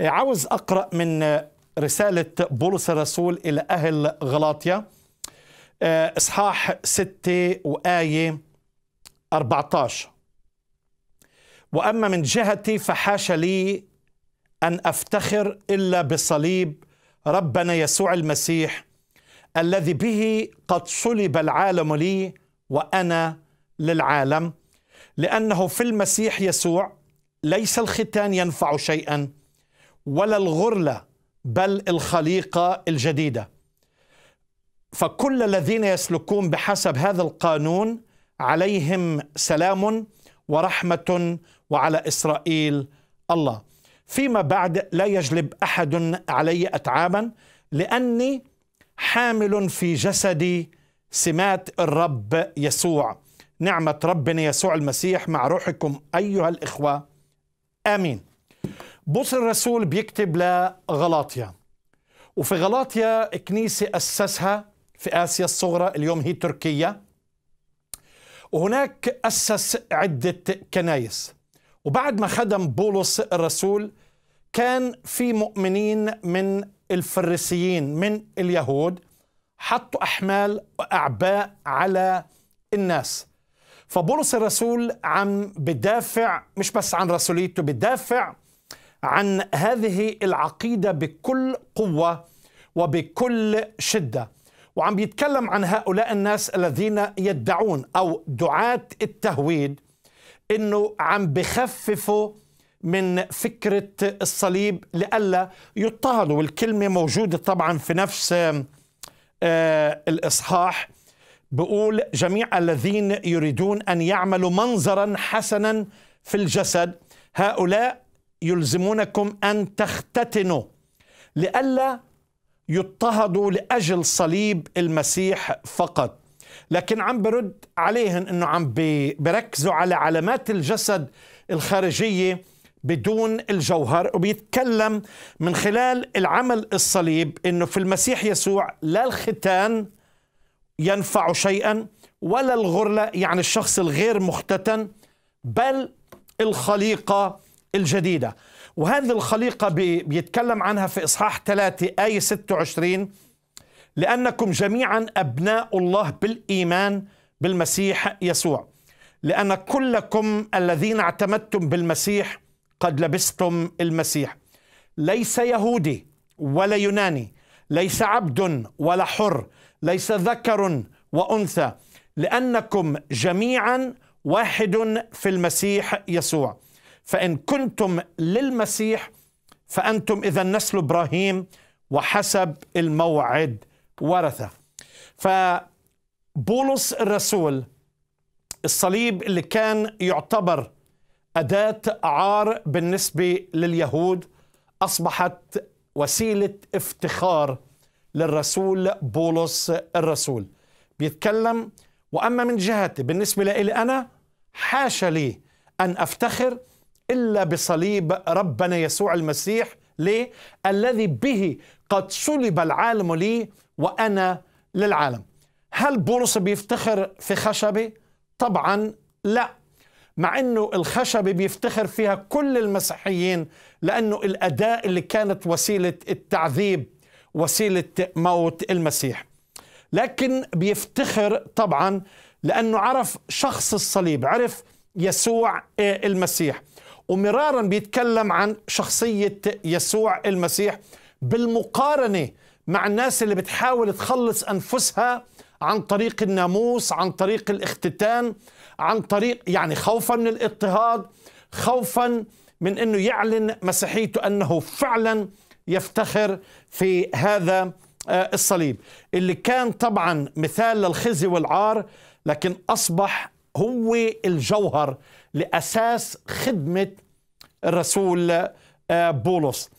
عاوز أقرأ من رسالة بولس الرسول إلى أهل غلاطيا آه، إصحاح 6 وآية 14 وأما من جهتي فحاش لي أن أفتخر إلا بصليب ربنا يسوع المسيح الذي به قد صلب العالم لي وأنا للعالم لأنه في المسيح يسوع ليس الختان ينفع شيئا ولا الغرله بل الخليقه الجديده فكل الذين يسلكون بحسب هذا القانون عليهم سلام ورحمه وعلى اسرائيل الله فيما بعد لا يجلب احد علي أتعابا لاني حامل في جسدي سمات الرب يسوع نعمه ربنا يسوع المسيح مع روحكم ايها الاخوه امين بص الرسول بيكتب لغلاطيا وفي غلاطيا كنيسة أسسها في آسيا الصغرى اليوم هي تركيا وهناك أسس عدة كنايس وبعد ما خدم بولس الرسول كان في مؤمنين من الفريسيين من اليهود حطوا أحمال وأعباء على الناس فبولس الرسول عم بدافع مش بس عن رسوليته بدافع عن هذه العقيده بكل قوه وبكل شده وعم بيتكلم عن هؤلاء الناس الذين يدعون او دعاه التهويد انه عم بخففوا من فكره الصليب لئلا يضطهدوا والكلمه موجوده طبعا في نفس آه، الاصحاح بقول جميع الذين يريدون ان يعملوا منظرا حسنا في الجسد هؤلاء يلزمونكم أن تختتنوا لئلا يضطهدوا لأجل صليب المسيح فقط لكن عم برد عليهم أنه عم بركزوا على علامات الجسد الخارجية بدون الجوهر وبيتكلم من خلال العمل الصليب أنه في المسيح يسوع لا الختان ينفع شيئا ولا الغرلة يعني الشخص الغير مختتن بل الخليقة الجديدة وهذه الخليقة بيتكلم عنها في إصحاح 3 آية 26 لأنكم جميعا أبناء الله بالإيمان بالمسيح يسوع لأن كلكم الذين اعتمدتم بالمسيح قد لبستم المسيح ليس يهودي ولا يوناني ليس عبد ولا حر ليس ذكر وأنثى لأنكم جميعا واحد في المسيح يسوع فإن كنتم للمسيح فأنتم إذا نسل إبراهيم وحسب الموعد ورثة فبولس الرسول الصليب اللي كان يعتبر أداة عار بالنسبة لليهود أصبحت وسيلة افتخار للرسول بولس الرسول بيتكلم وأما من جهتي بالنسبة لي أنا حاشا لي أن أفتخر إلا بصليب ربنا يسوع المسيح ليه؟ الذي به قد صلب العالم لي وأنا للعالم هل بولس بيفتخر في خشبة؟ طبعا لا مع أنه الخشبة بيفتخر فيها كل المسيحيين لأنه الأداء اللي كانت وسيلة التعذيب وسيلة موت المسيح لكن بيفتخر طبعا لأنه عرف شخص الصليب عرف يسوع المسيح ومرارا بيتكلم عن شخصية يسوع المسيح بالمقارنة مع الناس اللي بتحاول تخلص أنفسها عن طريق الناموس عن طريق الاختتان عن طريق يعني خوفا من الاضطهاد خوفا من أنه يعلن مسيحيته أنه فعلا يفتخر في هذا آه، الصليب اللي كان طبعا مثال للخزي والعار لكن أصبح هو الجوهر لأساس خدمة الرسول آه، بولس